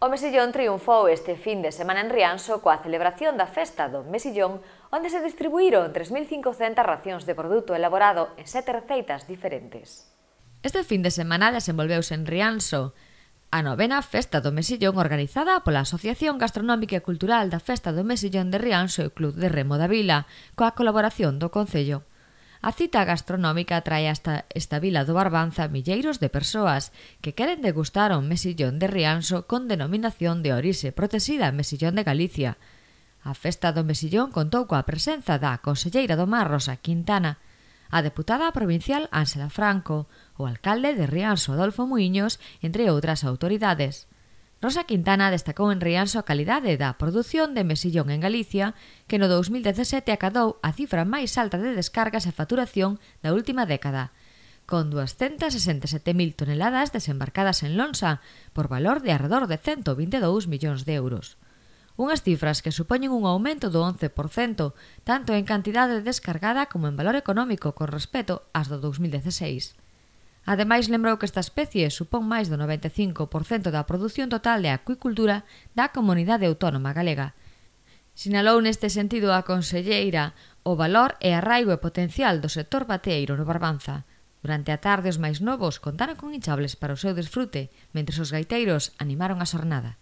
O Mesillón triunfou este fin de semana en Rianxo coa celebración da Festa do Mesillón, onde se distribuíron 3.500 racións de produto elaborado en sete receitas diferentes. Este fin de semana desenvolveuse en Rianxo a novena Festa do Mesillón organizada pola Asociación Gastronómica e Cultural da Festa do Mesillón de Rianxo e Club de Remo da Vila, coa colaboración do Concello. A cita gastronómica trae hasta esta vila do Barbanza milleiros de persoas que queren degustar un mesillón de Rianxo con denominación de orixe protexida mesillón de Galicia. A festa do mesillón contou coa presenza da conselleira do Mar Rosa Quintana, a deputada provincial Ánsela Franco, o alcalde de Rianxo Adolfo Muiños, entre outras autoridades. Rosa Quintana destacou en Rianxo a calidade da produción de mesillón en Galicia, que no 2017 acadou a cifra máis alta de descargas e facturación da última década, con 267.000 toneladas desembarcadas en Lonsa, por valor de arredor de 122 millóns de euros. Unhas cifras que supoñen un aumento do 11%, tanto en cantidade descargada como en valor económico con respecto ás do 2016. Ademais, lembrou que esta especie supón máis do 95% da produción total de acuicultura da comunidade autónoma galega. Sinalou neste sentido a conselleira o valor e arraigo e potencial do sector bateiro no Barbanza. Durante a tarde os máis novos contaron con hinchables para o seu desfrute, mentre os gaiteiros animaron a xornada.